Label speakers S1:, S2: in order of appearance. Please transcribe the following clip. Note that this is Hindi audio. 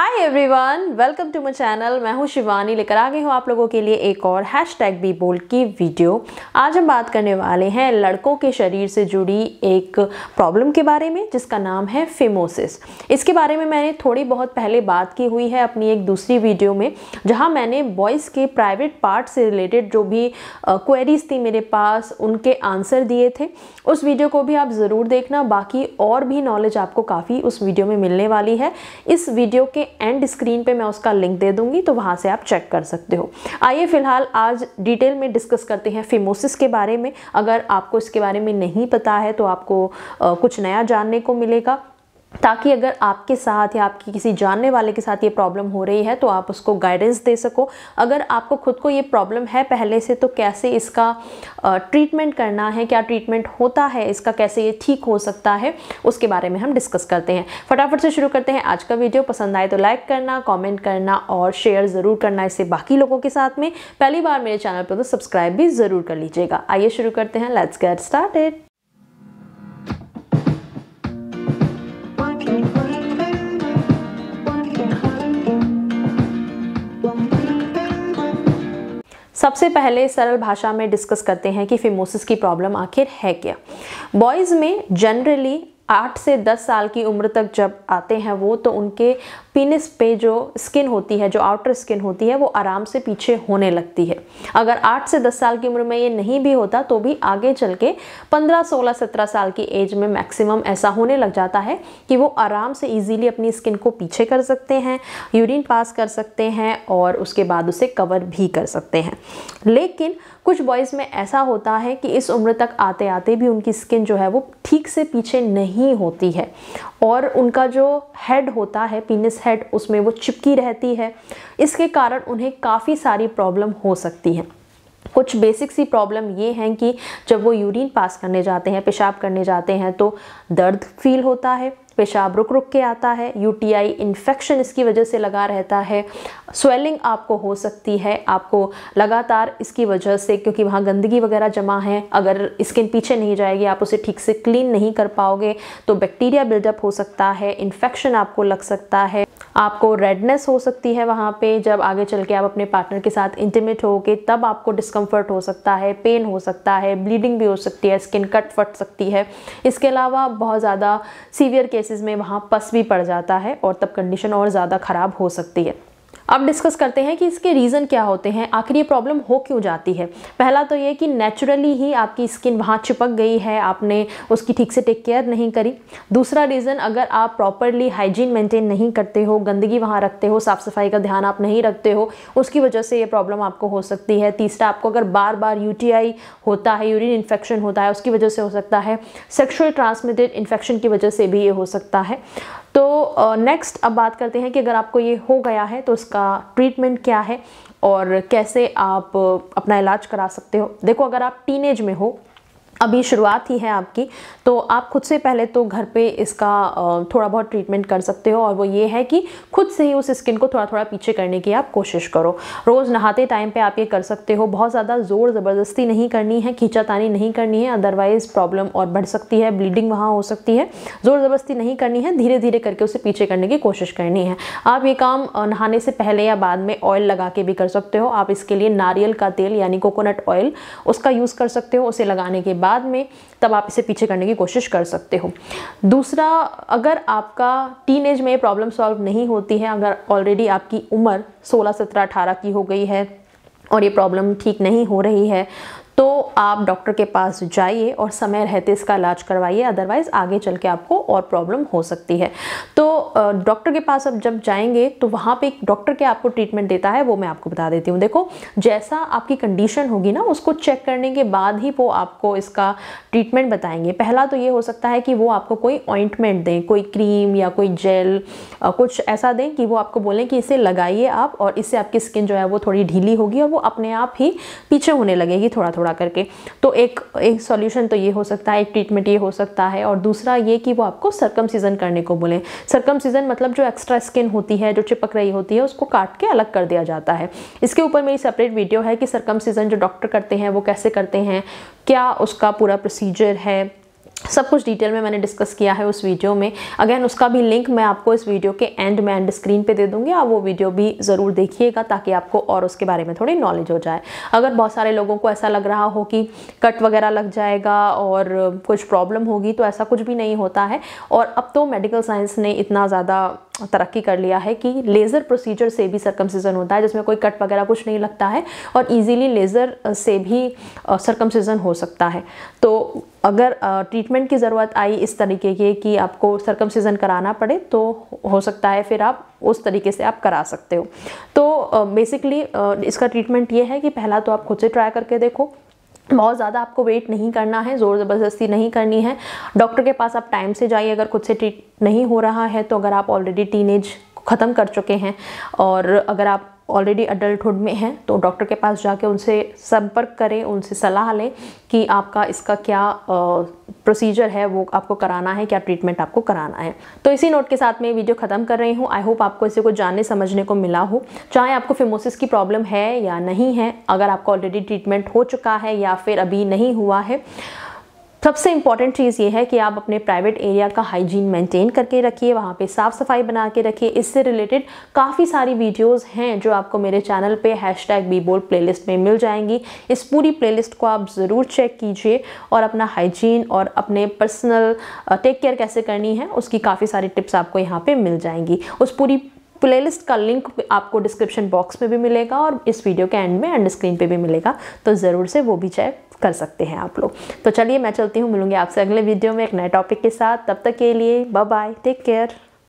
S1: hi everyone welcome to my channel मैं हूं शिवानी लेकर आ गई हूं आप लोगों के लिए एक और हैश टैग बी बोल की वीडियो आज हम बात करने वाले हैं लड़कों के शरीर से जुड़ी एक प्रॉब्लम के बारे में जिसका नाम है फिमोसिस इसके बारे में मैंने थोड़ी बहुत पहले बात की हुई है अपनी एक दूसरी वीडियो में जहाँ मैंने बॉयज़ के प्राइवेट पार्ट से रिलेटेड जो भी क्वेरीज थी मेरे पास उनके आंसर दिए थे उस वीडियो को भी आप ज़रूर देखना बाकी और भी नॉलेज आपको काफ़ी उस वीडियो में मिलने वाली है इस वीडियो के एंड स्क्रीन पे मैं उसका लिंक दे दूंगी तो वहाँ से आप चेक कर सकते हो आइए फिलहाल आज डिटेल में डिस्कस करते हैं फिमोसिस के बारे में अगर आपको इसके बारे में नहीं पता है तो आपको आ, कुछ नया जानने को मिलेगा ताकि अगर आपके साथ या आपकी किसी जानने वाले के साथ ये प्रॉब्लम हो रही है तो आप उसको गाइडेंस दे सको अगर आपको खुद को ये प्रॉब्लम है पहले से तो कैसे इसका ट्रीटमेंट करना है क्या ट्रीटमेंट होता है इसका कैसे ये ठीक हो सकता है उसके बारे में हम डिस्कस करते हैं फटाफट से शुरू करते हैं आज का वीडियो पसंद आए तो लाइक करना कॉमेंट करना और शेयर ज़रूर करना इसे बाकी लोगों के साथ में पहली बार मेरे चैनल पर तो सब्सक्राइब भी ज़रूर कर लीजिएगा आइए शुरू करते हैं लेट्स गेट स्टार्ट सबसे पहले सरल भाषा में डिस्कस करते हैं कि फिमोसिस की प्रॉब्लम आखिर है क्या बॉयज़ में जनरली आठ से दस साल की उम्र तक जब आते हैं वो तो उनके पीनिस पे जो स्किन होती है जो आउटर स्किन होती है वो आराम से पीछे होने लगती है अगर आठ से दस साल की उम्र में ये नहीं भी होता तो भी आगे चल के पंद्रह सोलह सत्रह साल की एज में मैक्सिमम ऐसा होने लग जाता है कि वो आराम से इजीली अपनी स्किन को पीछे कर सकते हैं यूरिन पास कर सकते हैं और उसके बाद उसे कवर भी कर सकते हैं लेकिन कुछ बॉयज़ में ऐसा होता है कि इस उम्र तक आते आते भी उनकी स्किन जो है वो ठीक से पीछे नहीं नहीं होती है और उनका जो हेड होता है पीनिस हेड उसमें वो चिपकी रहती है इसके कारण उन्हें काफ़ी सारी प्रॉब्लम हो सकती है कुछ बेसिक सी प्रॉब्लम ये हैं कि जब वो यूरिन पास करने जाते हैं पेशाब करने जाते हैं तो दर्द फील होता है पेशाब रुक रुक के आता है यूटीआई इन्फेक्शन इसकी वजह से लगा रहता है स्वेलिंग आपको हो सकती है आपको लगातार इसकी वजह से क्योंकि वहाँ गंदगी वगैरह जमा है अगर स्किन पीछे नहीं जाएगी आप उसे ठीक से क्लीन नहीं कर पाओगे तो बैक्टीरिया बिल्डअप हो सकता है इन्फेक्शन आपको लग सकता है आपको रेडनेस हो सकती है वहाँ पे जब आगे चल के आप अपने पार्टनर के साथ इंटीमेट के तब आपको डिस्कम्फर्ट हो सकता है पेन हो सकता है ब्लीडिंग भी हो सकती है स्किन कट फट सकती है इसके अलावा बहुत ज़्यादा सीवियर केसेस में वहाँ पस भी पड़ जाता है और तब कंडीशन और ज़्यादा ख़राब हो सकती है अब डिस्कस करते हैं कि इसके रीज़न क्या होते हैं आखिर ये प्रॉब्लम हो क्यों जाती है पहला तो ये कि नेचुरली ही आपकी स्किन वहाँ चिपक गई है आपने उसकी ठीक से टेक केयर नहीं करी दूसरा रीज़न अगर आप प्रॉपरली हाइजीन मेंटेन नहीं करते हो गंदगी वहाँ रखते हो साफ़ सफाई का ध्यान आप नहीं रखते हो उसकी वजह से ये प्रॉब्लम आपको हो सकती है तीसरा आपको अगर बार बार यू होता है यूरिन इन्फेक्शन होता है उसकी वजह से हो सकता है सेक्शुअल ट्रांसमिटेड इन्फेक्शन की वजह से भी ये हो सकता है तो नेक्स्ट uh, अब बात करते हैं कि अगर आपको ये हो गया है तो उसका उसका ट्रीटमेंट क्या है और कैसे आप अपना इलाज करा सकते हो देखो अगर आप टीनेज में हो अभी शुरुआत ही है आपकी तो आप खुद से पहले तो घर पे इसका थोड़ा बहुत ट्रीटमेंट कर सकते हो और वो ये है कि खुद से ही उस स्किन को थोड़ा थोड़ा पीछे करने की आप कोशिश करो रोज़ नहाते टाइम पे आप ये कर सकते हो बहुत ज़्यादा ज़ोर ज़बरदस्ती नहीं करनी है खींचातानी नहीं करनी है अदरवाइज़ प्रॉब्लम और बढ़ सकती है ब्लीडिंग वहाँ हो सकती है ज़ोर ज़बरदस्ती नहीं करनी है धीरे धीरे करके उसे पीछे करने की कोशिश करनी है आप ये काम नहाने से पहले या बाद में ऑयल लगा के भी कर सकते हो आप इसके लिए नारियल का तेल यानी कोकोनट ऑयल उसका यूज़ कर सकते हो उसे लगाने के बाद बाद में तब आप इसे पीछे करने की कोशिश कर सकते हो दूसरा अगर आपका टीन एज में प्रॉब्लम सॉल्व नहीं होती है अगर ऑलरेडी आपकी उम्र सोलह सत्रह अठारह की हो गई है और ये प्रॉब्लम ठीक नहीं हो रही है तो आप डॉक्टर के पास जाइए और समय रहते इसका इलाज करवाइए अदरवाइज़ आगे चल के आपको और प्रॉब्लम हो सकती है तो डॉक्टर के पास अब जब जाएंगे तो वहाँ पे एक डॉक्टर क्या आपको ट्रीटमेंट देता है वो मैं आपको बता देती हूँ देखो जैसा आपकी कंडीशन होगी ना उसको चेक करने के बाद ही वो आपको इसका ट्रीटमेंट बताएंगे पहला तो ये हो सकता है कि वो आपको कोई ऑइंटमेंट दें कोई क्रीम या कोई जेल कुछ ऐसा दें कि वो आपको बोलें कि इसे लगाइए आप और इससे आपकी स्किन जो है वो थोड़ी ढीली होगी और वो अपने आप ही पीछे होने लगेगी थोड़ा थोड़ा करके तो एक एक सॉल्यूशन तो ये हो सकता है एक ट्रीटमेंट ये हो सकता है और दूसरा ये कि वो आपको सरकम सीजन करने को बोलें सरकम सर्कमसीजन मतलब जो एक्स्ट्रा स्किन होती है जो चिपक रही होती है उसको काट के अलग कर दिया जाता है इसके ऊपर मेरी सेपरेट वीडियो है कि सर्कमसीजन जो डॉक्टर करते हैं वो कैसे करते हैं क्या उसका पूरा प्रोसीजर है सब कुछ डिटेल में मैंने डिस्कस किया है उस वीडियो में अगेन उसका भी लिंक मैं आपको इस वीडियो के एंड में एंड स्क्रीन पे दे दूंगी आप वो वीडियो भी ज़रूर देखिएगा ताकि आपको और उसके बारे में थोड़ी नॉलेज हो जाए अगर बहुत सारे लोगों को ऐसा लग रहा हो कि कट वगैरह लग जाएगा और कुछ प्रॉब्लम होगी तो ऐसा कुछ भी नहीं होता है और अब तो मेडिकल साइंस ने इतना ज़्यादा तरक्की कर लिया है कि लेज़र प्रोसीजर से भी सरकमसीजन होता है जिसमें कोई कट वगैरह कुछ नहीं लगता है और इजीली लेज़र से भी सरकमसीजन हो सकता है तो अगर ट्रीटमेंट की ज़रूरत आई इस तरीके की कि आपको सरकमसीजन कराना पड़े तो हो सकता है फिर आप उस तरीके से आप करा सकते हो तो बेसिकली इसका ट्रीटमेंट ये है कि पहला तो आप खुद से ट्राई करके देखो बहुत ज़्यादा आपको वेट नहीं करना है ज़ोर ज़बरदस्ती नहीं करनी है डॉक्टर के पास आप टाइम से जाइए अगर खुद से ट्रीट नहीं हो रहा है तो अगर आप ऑलरेडी टीनेज ख़त्म कर चुके हैं और अगर आप ऑलरेडी अडल्टहुड में हैं तो डॉक्टर के पास जाके उनसे संपर्क करें उनसे सलाह लें कि आपका इसका क्या प्रोसीजर है वो आपको कराना है क्या ट्रीटमेंट आपको कराना है तो इसी नोट के साथ मैं वीडियो ख़त्म कर रही हूँ आई होप आपको इसे को जानने समझने को मिला हो चाहे आपको फेमोसिस की प्रॉब्लम है या नहीं है अगर आपका ऑलरेडी ट्रीटमेंट हो चुका है या फिर अभी नहीं हुआ है सबसे इंपॉर्टेंट चीज़ ये है कि आप अपने प्राइवेट एरिया का हाइजीन मेंटेन करके रखिए वहाँ पे साफ़ सफाई बना के रखिए इससे रिलेटेड काफ़ी सारी वीडियोस हैं जो आपको मेरे चैनल पे हैश टैग बी प्ले में मिल जाएंगी इस पूरी प्लेलिस्ट को आप ज़रूर चेक कीजिए और अपना हाइजीन और अपने पर्सनल टेक केयर कैसे करनी है उसकी काफ़ी सारी टिप्स आपको यहाँ पर मिल जाएंगी उस पूरी प्लेलिस्ट का लिंक आपको डिस्क्रिप्शन बॉक्स में भी मिलेगा और इस वीडियो के एंड में एंड स्क्रीन पे भी मिलेगा तो ज़रूर से वो भी चेक कर सकते हैं आप लोग तो चलिए मैं चलती हूँ मिलूंगी आपसे अगले वीडियो में एक नए टॉपिक के साथ तब तक के लिए बाय बाय टेक केयर